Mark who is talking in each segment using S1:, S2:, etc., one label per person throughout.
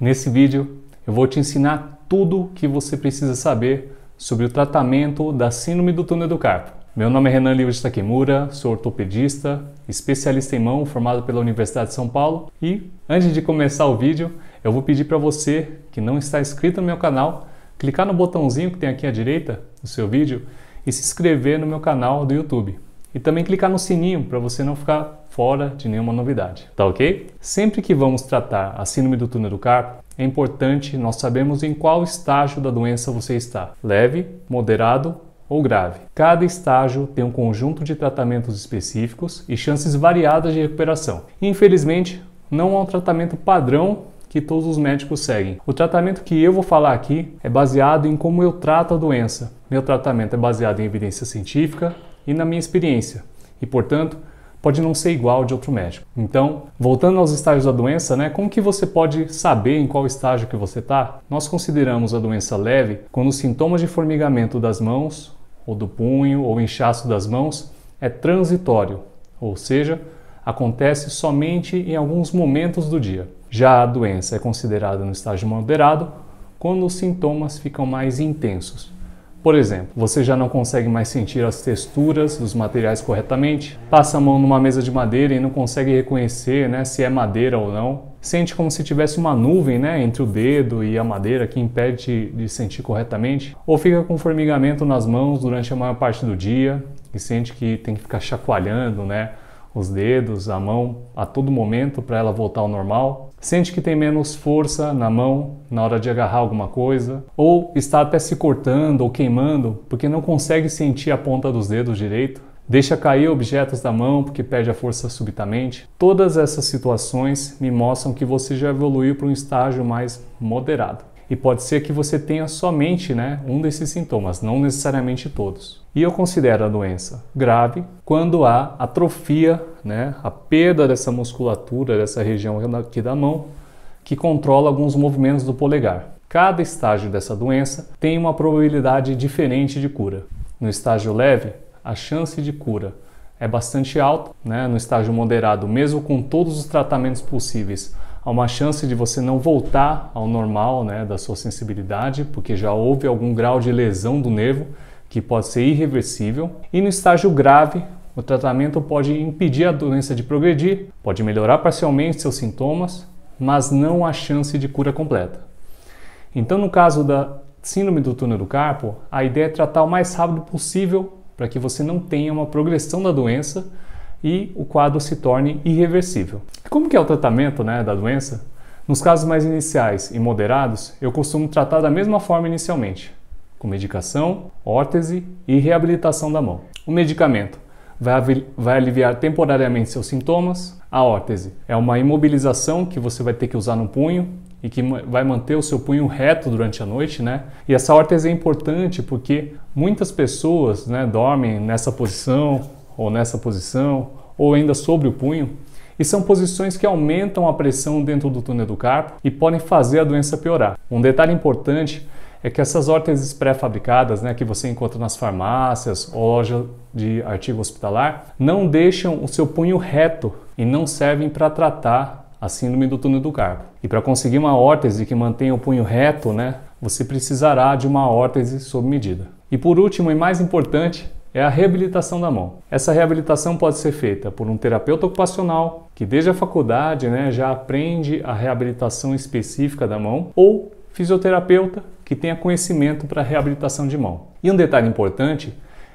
S1: Nesse vídeo eu vou te ensinar tudo o que você precisa saber sobre o tratamento da síndrome do túnel do carpo. Meu nome é Renan Livres Takemura, sou ortopedista, especialista em mão formado pela Universidade de São Paulo e antes de começar o vídeo eu vou pedir para você que não está inscrito no meu canal clicar no botãozinho que tem aqui à direita do seu vídeo e se inscrever no meu canal do YouTube e também clicar no sininho para você não ficar fora de nenhuma novidade, tá ok? Sempre que vamos tratar a síndrome do túnel do carpo, é importante nós sabermos em qual estágio da doença você está: leve, moderado ou grave. Cada estágio tem um conjunto de tratamentos específicos e chances variadas de recuperação. Infelizmente, não há um tratamento padrão que todos os médicos seguem. O tratamento que eu vou falar aqui é baseado em como eu trato a doença. Meu tratamento é baseado em evidência científica, e na minha experiência, e portanto, pode não ser igual de outro médico. Então, voltando aos estágios da doença, né, como que você pode saber em qual estágio que você está? Nós consideramos a doença leve quando os sintomas de formigamento das mãos, ou do punho, ou inchaço das mãos é transitório, ou seja, acontece somente em alguns momentos do dia. Já a doença é considerada no estágio moderado quando os sintomas ficam mais intensos. Por exemplo, você já não consegue mais sentir as texturas dos materiais corretamente, passa a mão numa mesa de madeira e não consegue reconhecer né, se é madeira ou não. Sente como se tivesse uma nuvem né, entre o dedo e a madeira que impede de sentir corretamente, ou fica com formigamento nas mãos durante a maior parte do dia e sente que tem que ficar chacoalhando, né? os dedos, a mão a todo momento para ela voltar ao normal. Sente que tem menos força na mão na hora de agarrar alguma coisa, ou está até se cortando ou queimando porque não consegue sentir a ponta dos dedos direito. Deixa cair objetos da mão porque perde a força subitamente. Todas essas situações me mostram que você já evoluiu para um estágio mais moderado e pode ser que você tenha somente né, um desses sintomas, não necessariamente todos. E eu considero a doença grave quando há atrofia, né, a perda dessa musculatura, dessa região aqui da mão, que controla alguns movimentos do polegar. Cada estágio dessa doença tem uma probabilidade diferente de cura. No estágio leve, a chance de cura é bastante alta, né? no estágio moderado, mesmo com todos os tratamentos possíveis, há uma chance de você não voltar ao normal né, da sua sensibilidade, porque já houve algum grau de lesão do nervo que pode ser irreversível. E no estágio grave, o tratamento pode impedir a doença de progredir, pode melhorar parcialmente seus sintomas, mas não há chance de cura completa. Então, no caso da síndrome do túnel do carpo, a ideia é tratar o mais rápido possível para que você não tenha uma progressão da doença e o quadro se torne irreversível como que é o tratamento né, da doença? Nos casos mais iniciais e moderados, eu costumo tratar da mesma forma inicialmente, com medicação, órtese e reabilitação da mão. O medicamento vai, aliviar temporariamente seus sintomas. A órtese é uma imobilização que você vai ter que usar no punho e que vai manter o seu punho reto durante a noite, né? E essa órtese é importante porque muitas pessoas né, dormem nessa posição ou nessa posição ou ainda sobre o punho e são posições que aumentam a pressão dentro do túnel do carpo e podem fazer a doença piorar. Um detalhe importante é que essas órteses pré-fabricadas, né, que você encontra nas farmácias, loja de artigo hospitalar, não deixam o seu punho reto e não servem para tratar a síndrome do túnel do carpo. E para conseguir uma órtese que mantenha o punho reto, né, você precisará de uma órtese sob medida. E por último e mais importante, é a reabilitação da mão. Essa reabilitação pode ser feita por um terapeuta ocupacional, que desde a faculdade né, já aprende a reabilitação específica da mão, ou fisioterapeuta, que tenha conhecimento para reabilitação de mão. E um detalhe importante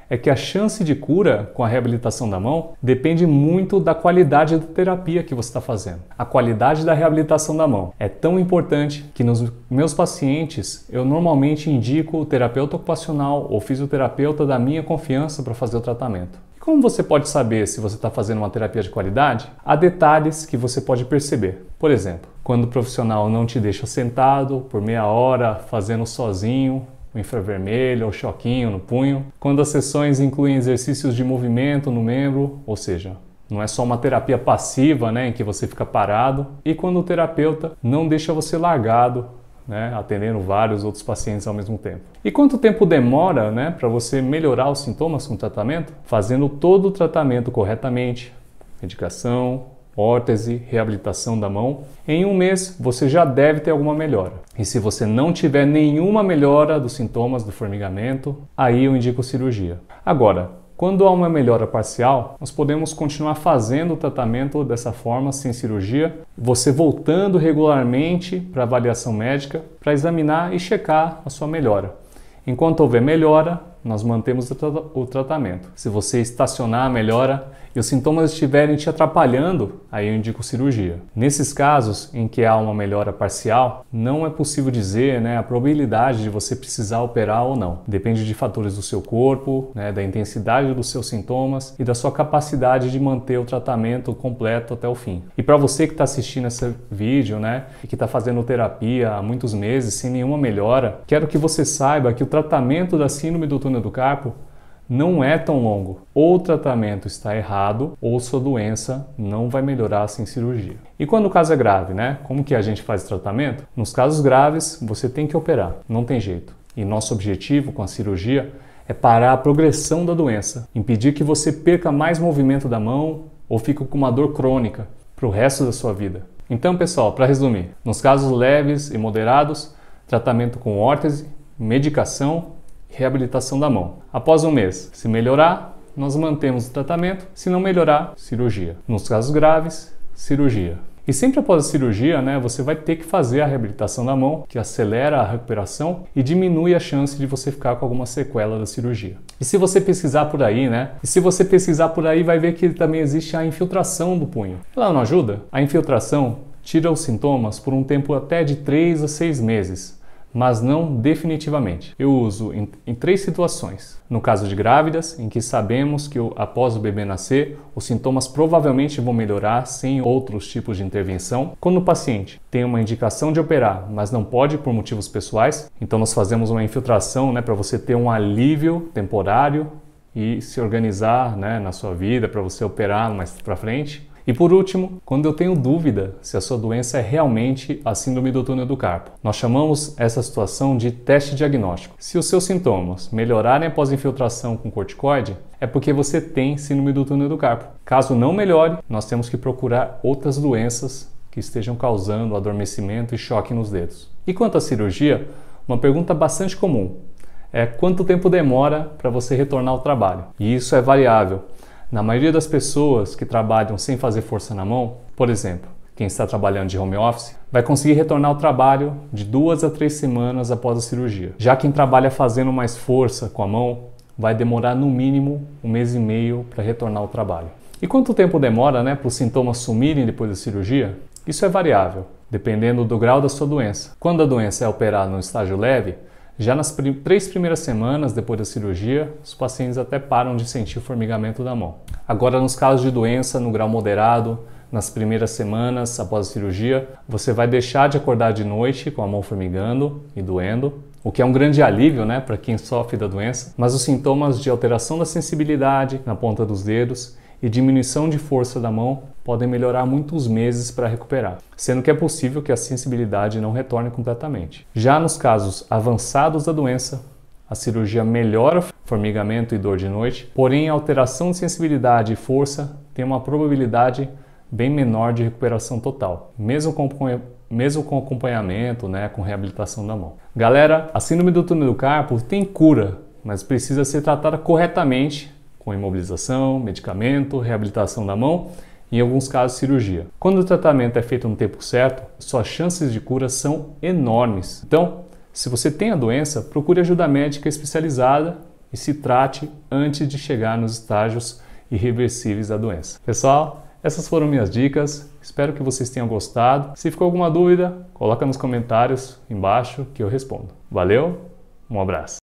S1: é que a chance de cura com a reabilitação da mão depende muito da qualidade da terapia que você está fazendo. A qualidade da reabilitação da mão é tão importante que nos meus pacientes eu normalmente indico o terapeuta ocupacional ou fisioterapeuta da minha confiança para fazer o tratamento. E como você pode saber se você está fazendo uma terapia de qualidade? Há detalhes que você pode perceber. Por exemplo, quando o profissional não te deixa sentado por meia hora, fazendo sozinho, o infravermelho o choquinho no punho, quando as sessões incluem exercícios de movimento no membro, ou seja, não é só uma terapia passiva, né, em que você fica parado, e quando o terapeuta não deixa você largado, né, atendendo vários outros pacientes ao mesmo tempo. E quanto tempo demora, né, para você melhorar os sintomas com o tratamento? Fazendo todo o tratamento corretamente, medicação, prótese, reabilitação da mão, em um mês você já deve ter alguma melhora. E se você não tiver nenhuma melhora dos sintomas do formigamento, aí eu indico cirurgia. Agora, quando há uma melhora parcial, nós podemos continuar fazendo o tratamento dessa forma, sem cirurgia, você voltando regularmente para avaliação médica para examinar e checar a sua melhora. Enquanto houver melhora, nós mantemos o tratamento. Se você estacionar a melhora, e os sintomas estiverem te atrapalhando, aí eu indico cirurgia. Nesses casos em que há uma melhora parcial, não é possível dizer né, a probabilidade de você precisar operar ou não. Depende de fatores do seu corpo, né, da intensidade dos seus sintomas e da sua capacidade de manter o tratamento completo até o fim. E para você que está assistindo esse vídeo né, e que está fazendo terapia há muitos meses sem nenhuma melhora, quero que você saiba que o tratamento da síndrome do túnel do carpo não é tão longo. Ou o tratamento está errado, ou sua doença não vai melhorar sem assim cirurgia. E quando o caso é grave, né? Como que a gente faz tratamento? Nos casos graves, você tem que operar, não tem jeito. E nosso objetivo com a cirurgia é parar a progressão da doença, impedir que você perca mais movimento da mão ou fique com uma dor crônica para o resto da sua vida. Então, pessoal, para resumir, nos casos leves e moderados, tratamento com órtese, medicação reabilitação da mão. Após um mês, se melhorar, nós mantemos o tratamento, se não melhorar, cirurgia. Nos casos graves, cirurgia. E sempre após a cirurgia, né, você vai ter que fazer a reabilitação da mão, que acelera a recuperação e diminui a chance de você ficar com alguma sequela da cirurgia. E se você pesquisar por aí, né? E se você pesquisar por aí, vai ver que também existe a infiltração do punho. Ela não ajuda? A infiltração tira os sintomas por um tempo até de 3 a 6 meses mas não definitivamente. Eu uso em, em, três situações. No caso de grávidas, em que sabemos que após o bebê nascer, os sintomas provavelmente vão melhorar sem outros tipos de intervenção. Quando o paciente tem uma indicação de operar, mas não pode por motivos pessoais, então nós fazemos uma infiltração né, para você ter um alívio temporário e se organizar né, na sua vida para você operar mais para frente. E por último, quando eu tenho dúvida se a sua doença é realmente a síndrome do túnel do carpo. Nós chamamos essa situação de teste diagnóstico. Se os seus sintomas melhorarem após infiltração com corticoide, é porque você tem síndrome do túnel do carpo. Caso não melhore, nós temos que procurar outras doenças que estejam causando adormecimento e choque nos dedos. E quanto à cirurgia, uma pergunta bastante comum é quanto tempo demora para você retornar ao trabalho. E isso é variável. Na maioria das pessoas que trabalham sem fazer força na mão, por exemplo, quem está trabalhando de home office, vai conseguir retornar ao trabalho de duas a três semanas após a cirurgia. Já quem trabalha fazendo mais força com a mão, vai demorar no mínimo um mês e meio para retornar ao trabalho. E quanto tempo demora né, para os sintomas sumirem depois da cirurgia? Isso é variável, dependendo do grau da sua doença. Quando a doença é operada no estágio leve, já nas pr três primeiras semanas depois da cirurgia, os pacientes até param de sentir o formigamento da mão. Agora, nos casos de doença no grau moderado, nas primeiras semanas após a cirurgia, você vai deixar de acordar de noite com a mão formigando e doendo, o que é um grande alívio né, para quem sofre da doença, mas os sintomas de alteração da sensibilidade na ponta dos dedos e diminuição de força da mão podem melhorar muitos meses para recuperar, sendo que é possível que a sensibilidade não retorne completamente. Já nos casos avançados da doença, a cirurgia melhora formigamento e dor de noite, porém a alteração de sensibilidade e força tem uma probabilidade bem menor de recuperação total, mesmo com, mesmo com acompanhamento, né, com reabilitação da mão. Galera, a síndrome do túnel do carpo tem cura, mas precisa ser tratada corretamente com imobilização, medicamento, reabilitação da mão em alguns casos cirurgia. Quando o tratamento é feito no tempo certo, suas chances de cura são enormes. Então, se você tem a doença, procure ajuda médica especializada e se trate antes de chegar nos estágios irreversíveis da doença. Pessoal, essas foram minhas dicas. Espero que vocês tenham gostado. Se ficou alguma dúvida, coloca nos comentários embaixo que eu respondo. Valeu, um abraço.